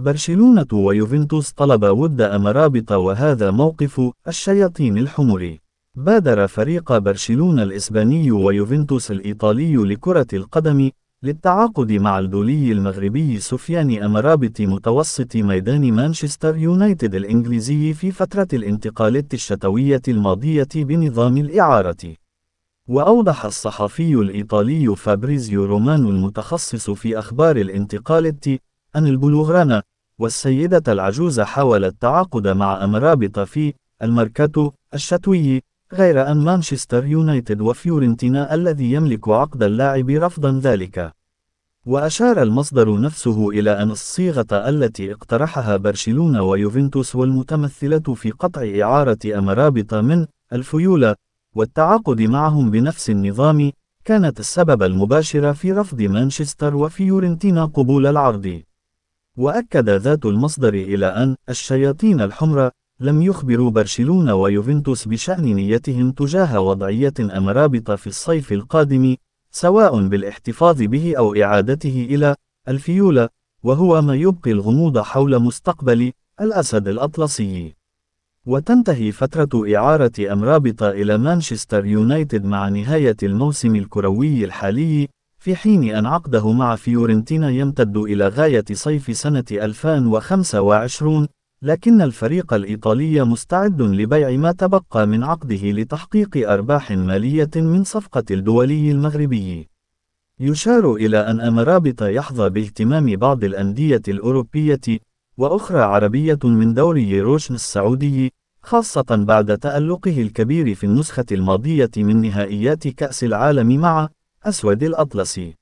برشلونة ويوفنتوس طلب ود أمرابط وهذا موقف الشياطين الحمر بادر فريق برشلونة الإسباني ويوفنتوس الإيطالي لكرة القدم للتعاقد مع الدولي المغربي سفيان أمرابط متوسط ميدان مانشستر يونايتد الإنجليزي في فترة الانتقالات الشتوية الماضية بنظام الإعارة. وأوضح الصحفي الإيطالي فابريزيو رومانو المتخصص في أخبار الانتقالات أن البلوغرانا والسيدة العجوز حاولت تعاقد مع أمرابط في الماركاتو الشتوي غير أن مانشستر يونايتد وفيورنتينا الذي يملك عقد اللاعب رفضا ذلك وأشار المصدر نفسه إلى أن الصيغة التي اقترحها برشلونة ويوفنتوس والمتمثلة في قطع إعارة أمرابط من الفيولة والتعاقد معهم بنفس النظام كانت السبب المباشر في رفض مانشستر وفيورنتينا قبول العرض وأكد ذات المصدر إلى أن الشياطين الحمر لم يخبروا برشلونة ويوفنتوس بشأن نيتهم تجاه وضعية أمرابطة في الصيف القادم سواء بالاحتفاظ به أو إعادته إلى الفيولا وهو ما يبقي الغموض حول مستقبل الأسد الأطلسي وتنتهي فترة إعارة أمرابطة إلى مانشستر يونايتد مع نهاية الموسم الكروي الحالي في حين أن عقده مع فيورنتينا يمتد إلى غاية صيف سنة 2025 لكن الفريق الإيطالي مستعد لبيع ما تبقى من عقده لتحقيق أرباح مالية من صفقة الدولي المغربي. يشار إلى أن أمرابط يحظى باهتمام بعض الأندية الأوروبية وأخرى عربية من دوري روشن السعودي، خاصة بعد تألقه الكبير في النسخة الماضية من نهائيات كأس العالم مع أسود الأطلسي